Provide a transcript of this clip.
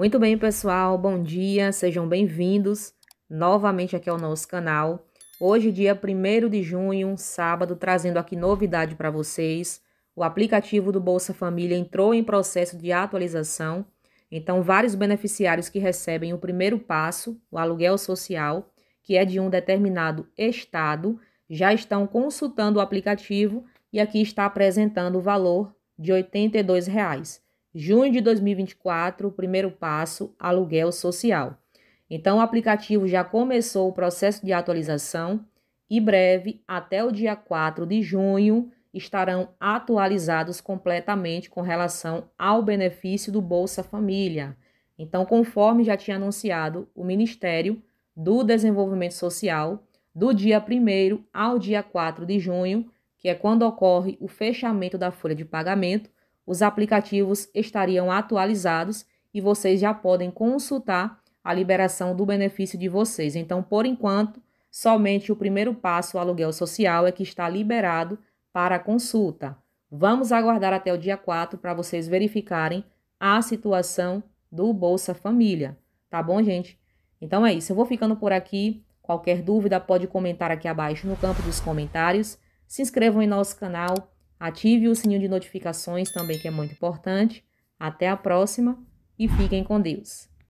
Muito bem, pessoal, bom dia, sejam bem-vindos novamente aqui ao nosso canal. Hoje, dia 1 de junho, sábado, trazendo aqui novidade para vocês. O aplicativo do Bolsa Família entrou em processo de atualização, então vários beneficiários que recebem o primeiro passo, o aluguel social, que é de um determinado estado, já estão consultando o aplicativo e aqui está apresentando o valor de R$ 82. Reais. Junho de 2024, primeiro passo, aluguel social. Então, o aplicativo já começou o processo de atualização e breve, até o dia 4 de junho, estarão atualizados completamente com relação ao benefício do Bolsa Família. Então, conforme já tinha anunciado o Ministério do Desenvolvimento Social, do dia 1 ao dia 4 de junho, que é quando ocorre o fechamento da folha de pagamento, os aplicativos estariam atualizados e vocês já podem consultar a liberação do benefício de vocês. Então, por enquanto, somente o primeiro passo, o aluguel social, é que está liberado para consulta. Vamos aguardar até o dia 4 para vocês verificarem a situação do Bolsa Família. Tá bom, gente? Então é isso. Eu vou ficando por aqui. Qualquer dúvida pode comentar aqui abaixo no campo dos comentários. Se inscrevam em nosso canal Ative o sininho de notificações também, que é muito importante. Até a próxima e fiquem com Deus.